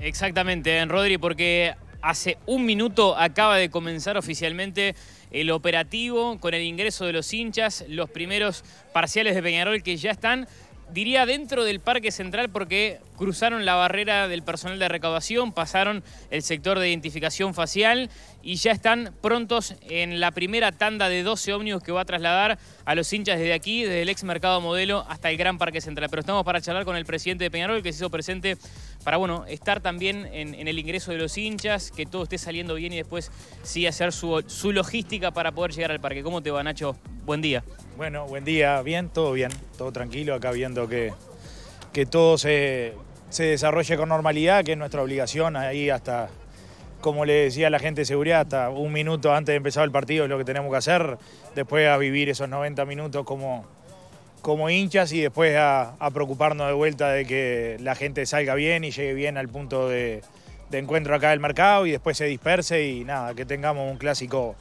Exactamente, Rodri, porque hace un minuto acaba de comenzar oficialmente el operativo con el ingreso de los hinchas, los primeros parciales de Peñarol que ya están, diría, dentro del Parque Central porque cruzaron la barrera del personal de recaudación, pasaron el sector de identificación facial y ya están prontos en la primera tanda de 12 ómnibus que va a trasladar a los hinchas desde aquí, desde el ex Mercado Modelo hasta el Gran Parque Central. Pero estamos para charlar con el presidente de Peñarol que se hizo presente para bueno, estar también en, el ingreso de los hinchas, que todo esté saliendo bien y después sí hacer su, logística para poder llegar al parque. ¿Cómo te va, Nacho? Buen día. Bueno, buen día, bien, todo bien, todo tranquilo, acá viendo que, que todo se, se desarrolle con normalidad, que es nuestra obligación ahí hasta, como le decía la gente de seguridad, hasta un minuto antes de empezar el partido es lo que tenemos que hacer, después a vivir esos 90 minutos como como hinchas y después a, preocuparnos de vuelta de que la gente salga bien y llegue bien al punto de, de encuentro acá del mercado y después se disperse y nada, que tengamos un clásico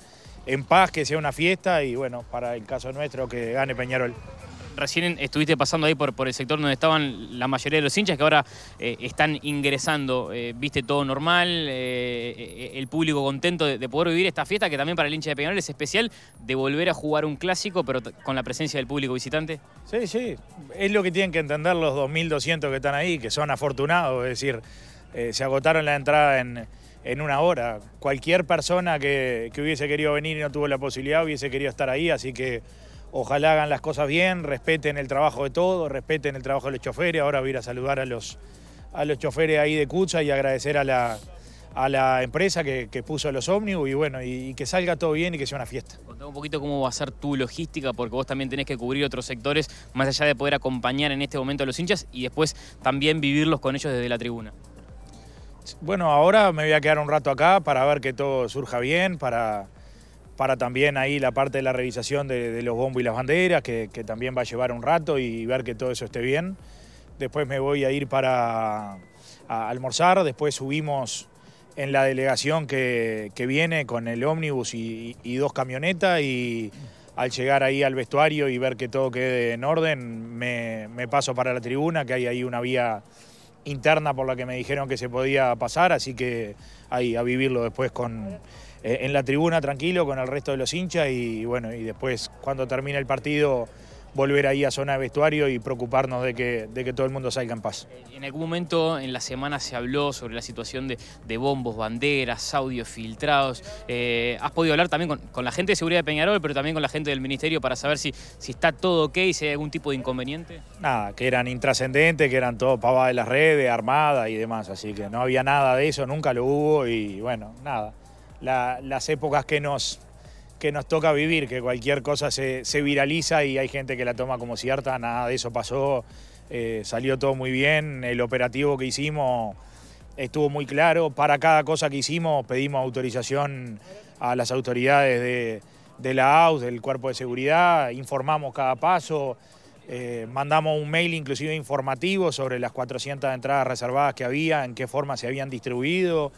en paz, que sea una fiesta y bueno, para el caso nuestro, que gane Peñarol recién estuviste pasando ahí por, el sector donde estaban la mayoría de los hinchas que ahora eh, están ingresando. Eh, ¿Viste todo normal? Eh, el público contento de, poder vivir esta fiesta, que también para el hincha de Peñarol es especial, de volver a jugar un clásico, pero con la presencia del público visitante. Sí, sí. Es lo que tienen que entender los 2.200 que están ahí, que son afortunados. Es decir, se agotaron la entrada en una hora. Cualquier persona que, que, hubiese querido venir y no tuvo la posibilidad hubiese querido estar ahí, así que Ojalá hagan las cosas bien, respeten el trabajo de todos, respeten el trabajo de los choferes. Ahora voy a ir a saludar a los, a los choferes ahí de Cucha y agradecer a la, a la empresa que, que puso los ómnibus y bueno, y, que salga todo bien y que sea una fiesta. Contame un poquito cómo va a ser tu logística, porque vos también tenés que cubrir otros sectores, más allá de poder acompañar en este momento a los hinchas y después también vivirlos con ellos desde la tribuna. Bueno, ahora me voy a quedar un rato acá para ver que todo surja bien, para, para también ahí la parte de la revisación de, los bombos y las banderas, que, también va a llevar un rato y ver que todo eso esté bien. Después me voy a ir para almorzar, después subimos en la delegación que, viene con el ómnibus y, dos camionetas y al llegar ahí al vestuario y ver que todo quede en orden, me paso para la tribuna, que hay ahí una vía interna por la que me dijeron que se podía pasar, así que ahí a vivirlo después con eh, en la tribuna tranquilo con el resto de los hinchas y bueno, y después cuando termine el partido volver ahí a zona de vestuario y preocuparnos de que, de que todo el mundo salga en paz. En algún momento en la semana se habló sobre la situación de, bombos, banderas, audios filtrados. Eh, has podido hablar también con, la gente de seguridad de Peñarol, pero también con la gente del ministerio para saber si, si está todo ok, si hay algún tipo de inconveniente. Nada, que eran intrascendentes, que eran todo pava de las redes, armada y demás, así que no había nada de eso, nunca lo hubo y bueno, nada. las épocas que nos que nos toca vivir, que cualquier cosa se, viraliza y hay gente que la toma como cierta, nada de eso pasó, eh, salió todo muy bien, el operativo que hicimos estuvo muy claro, para cada cosa que hicimos pedimos autorización a las autoridades de, la AUS, del cuerpo de seguridad, informamos cada paso, eh, mandamos un mail inclusive informativo sobre las 400 entradas reservadas que había, en qué forma se habían distribuido,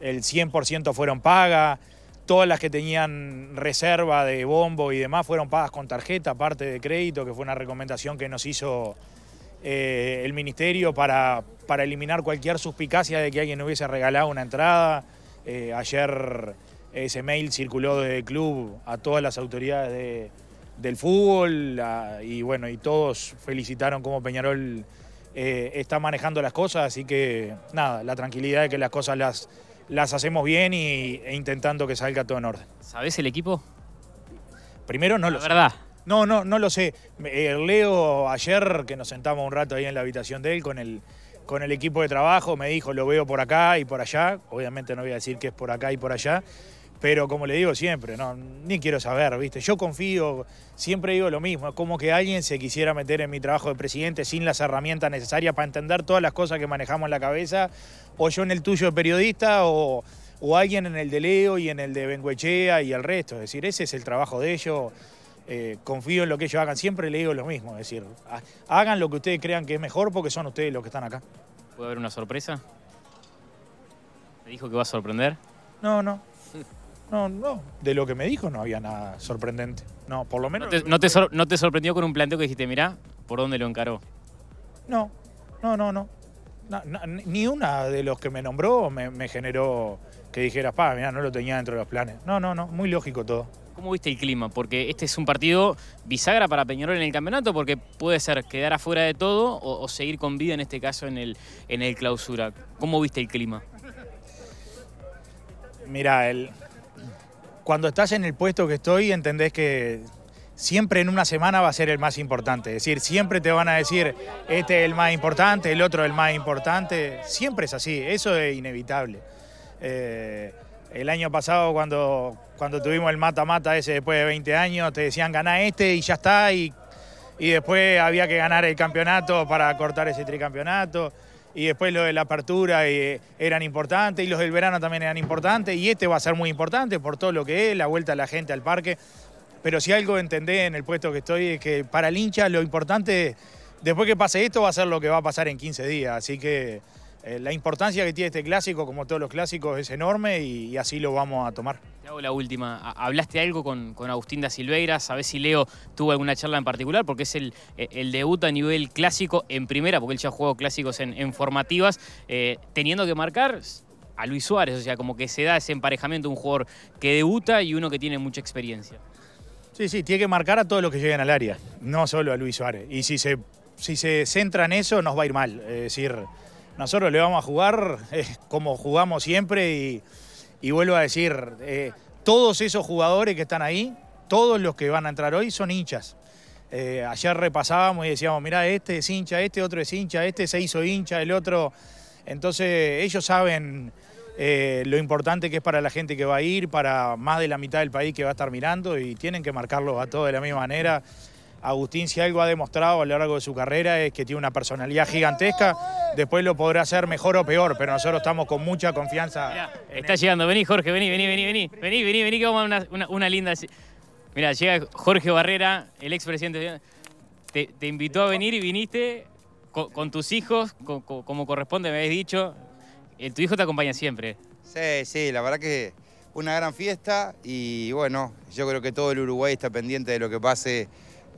el 100% fueron pagas. Todas las que tenían reserva de bombo y demás fueron pagas con tarjeta, aparte de crédito, que fue una recomendación que nos hizo eh, el ministerio para, para eliminar cualquier suspicacia de que alguien hubiese regalado una entrada. Eh, ayer ese mail circuló del club a todas las autoridades del fútbol y bueno, y todos felicitaron cómo Peñarol eh, está manejando las cosas, así que nada, la tranquilidad de que las cosas las las hacemos bien y, e intentando que salga todo en orden. ¿Sabes el equipo? Primero no lo verdad. sé. No, no, no lo sé. Eh, Leo ayer, que nos sentamos un rato ahí en la habitación de él con el, con el equipo de trabajo, me dijo, lo veo por acá y por allá. Obviamente no voy a decir que es por acá y por allá. Pero como le digo siempre, no, ni quiero saber, ¿viste? Yo confío, siempre digo lo mismo, es como que alguien se quisiera meter en mi trabajo de presidente sin las herramientas necesarias para entender todas las cosas que manejamos en la cabeza, o yo en el tuyo de periodista, o, alguien en el de Leo y en el de Benguechea y el resto. Es decir, ese es el trabajo de ellos. Eh, confío en lo que ellos hagan, siempre le digo lo mismo, es decir, hagan lo que ustedes crean que es mejor porque son ustedes los que están acá. ¿Puede haber una sorpresa? ¿Me dijo que va a sorprender? No, no. No, no, de lo que me dijo no había nada sorprendente. No, por lo menos... ¿No te, no te, sorprendió con un planteo que dijiste, mirá, por dónde lo encaró? No, no, no, no. ni una de los que me nombró me, generó que dijera, pa, mirá, no lo tenía dentro de los planes. No, no, no, muy lógico todo. ¿Cómo viste el clima? Porque este es un partido bisagra para Peñarol en el campeonato, porque puede ser quedar afuera de todo o, seguir con vida, en este caso, en el, en el clausura. ¿Cómo viste el clima? Mira, el, cuando estás en el puesto que estoy, entendés que siempre en una semana va a ser el más importante. Es decir, siempre te van a decir, este es el más importante, el otro es el más importante. Siempre es así, eso es inevitable. Eh, el año pasado, cuando, cuando tuvimos el mata-mata ese después de 20 años, te decían ganá este y ya está, y, y después había que ganar el campeonato para cortar ese tricampeonato y después lo de la apertura eh, eran importantes y los del verano también eran importantes y este va a ser muy importante por todo lo que es, la vuelta de la gente al parque. Pero si algo entendé en el puesto que estoy es que para el hincha lo importante, después que pase esto, va a ser lo que va a pasar en 15 días. Así que eh, la importancia que tiene este clásico, como todos los clásicos, es enorme y, así lo vamos a tomar. Te hago la última. Hablaste algo con, Agustín da Silveira. ¿Sabés si Leo tuvo alguna charla en particular? Porque es el, eh, el debut a nivel clásico en primera, porque él ya jugó clásicos en, formativas, eh, teniendo que marcar a Luis Suárez. O sea, como que se da ese emparejamiento, de un jugador que debuta y uno que tiene mucha experiencia. Sí, sí, tiene que marcar a todos los que lleguen al área, no solo a Luis Suárez. Y si se, si se centra en eso, nos va a ir mal. Es decir nosotros le vamos a jugar eh, como jugamos siempre y, vuelvo a decir, eh, todos esos jugadores que están ahí, todos los que van a entrar hoy son hinchas. Eh, ayer repasábamos y decíamos, mira este es hincha, este otro es hincha, este se hizo hincha, el otro... Entonces ellos saben lo importante que es para la gente que va a ir, para más de la mitad del país que va a estar mirando y tienen que marcarlos a todos de la misma manera. Agustín si algo ha demostrado a lo largo de su carrera es que tiene una personalidad gigantesca. Después lo podrá hacer mejor o peor, pero nosotros estamos con mucha confianza. está llegando. Vení, Jorge, vení, vení, vení, vení. Vení, vení, vení, que vamos a una, una, linda... Mira, llega Jorge Barrera, el expresidente. Te, te invitó a venir y viniste con, tus hijos, como corresponde, me habéis dicho. Eh, tu hijo te acompaña siempre. Sí, sí, la verdad que una gran fiesta y bueno, yo creo que todo el Uruguay está pendiente de lo que pase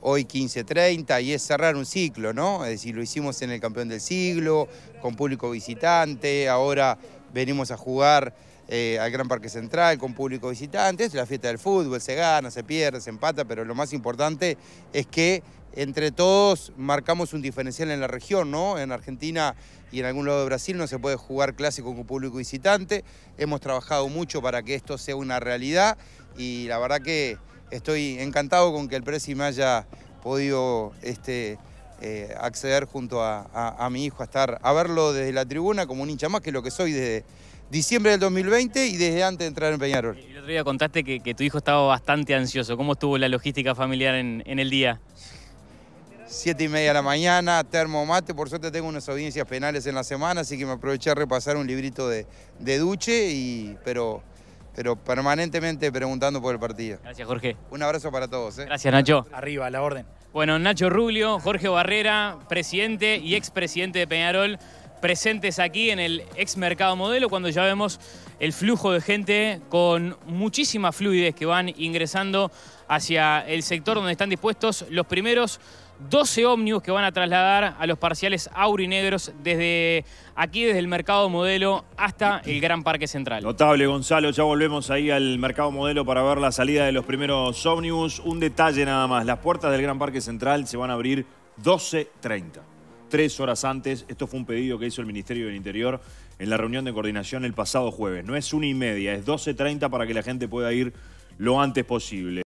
hoy 15.30 y es cerrar un ciclo, ¿no? Es decir, lo hicimos en el campeón del siglo, con público visitante, ahora venimos a jugar eh, al Gran Parque Central con público visitante, es la fiesta del fútbol, se gana, se pierde, se empata, pero lo más importante es que entre todos marcamos un diferencial en la región, ¿no? En Argentina y en algún lado de Brasil no se puede jugar clásico con público visitante, hemos trabajado mucho para que esto sea una realidad y la verdad que estoy encantado con que el Presi me haya podido este, eh, acceder junto a, mi hijo a estar a verlo desde la tribuna como un hincha más que lo que soy desde diciembre del 2020 y desde antes de entrar en Peñarol. El otro día contaste que, tu hijo estaba bastante ansioso. ¿Cómo estuvo la logística familiar en, el día? Siete y media de la mañana, termo mate. Por suerte tengo unas audiencias penales en la semana, así que me aproveché a repasar un librito de, Duche, y, pero pero permanentemente preguntando por el partido. Gracias, Jorge. Un abrazo para todos. ¿eh? Gracias, Nacho. Arriba, la orden. Bueno, Nacho Rubio, Jorge Barrera, presidente y expresidente de Peñarol, presentes aquí en el ex mercado modelo, cuando ya vemos el flujo de gente con muchísima fluidez que van ingresando hacia el sector donde están dispuestos los primeros 12 ómnibus que van a trasladar a los parciales aurinegros desde aquí, desde el Mercado Modelo hasta el Gran Parque Central. Notable, Gonzalo. Ya volvemos ahí al Mercado Modelo para ver la salida de los primeros ómnibus. Un detalle nada más. Las puertas del Gran Parque Central se van a abrir 12.30. Tres horas antes, esto fue un pedido que hizo el Ministerio del Interior en la reunión de coordinación el pasado jueves. No es una y media, es 12.30 para que la gente pueda ir lo antes posible.